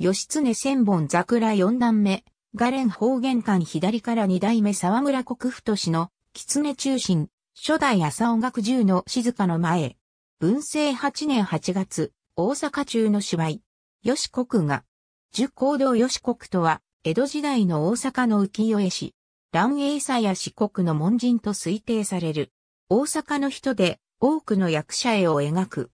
義経千本桜四段目、ガレン方言館左から二代目沢村国府都市の、狐中心、初代朝音楽十の静かの前。文政八年八月、大阪中の芝居、吉国が、十行動吉国とは、江戸時代の大阪の浮世絵師、乱英さや四国の門人と推定される。大阪の人で、多くの役者絵を描く。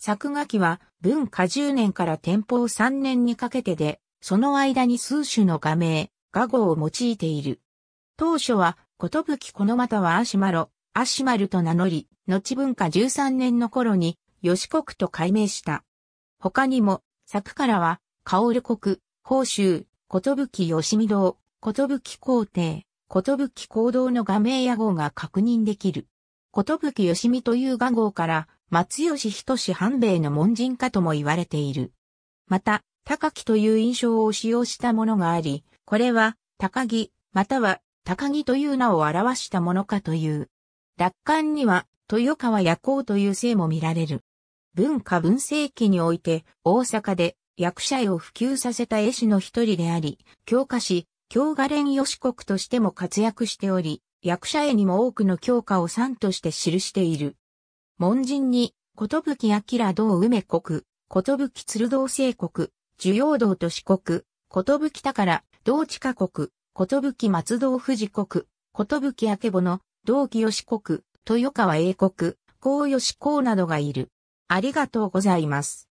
作画期は文化10年から天保3年にかけてで、その間に数種の画名、画号を用いている。当初は、ことぶきこのまたはアシマロ、アシマルと名乗り、後文化13年の頃に、吉国と改名した。他にも、作からは、カオル国、報酬、ことぶき吉見堂、ことぶき皇帝、ことぶき行動の画名や号が確認できる。ことぶき吉見という画号から、松吉仁半兵衛の門人かとも言われている。また、高木という印象を使用したものがあり、これは、高木、または、高木という名を表したものかという。楽観には、豊川夜行という姓も見られる。文化文政期において、大阪で役者絵を普及させた絵師の一人であり、教科師、教画連吉国としても活躍しており、役者絵にも多くの教科を賛として記している。門人に、ことぶきあきら道梅国、ことぶき鶴道聖国、樹陽道都市国、ことぶき宝、道地下国、ことぶき松道富士国、ことぶき明けぼの、道清志国、豊川英国、高吉公などがいる。ありがとうございます。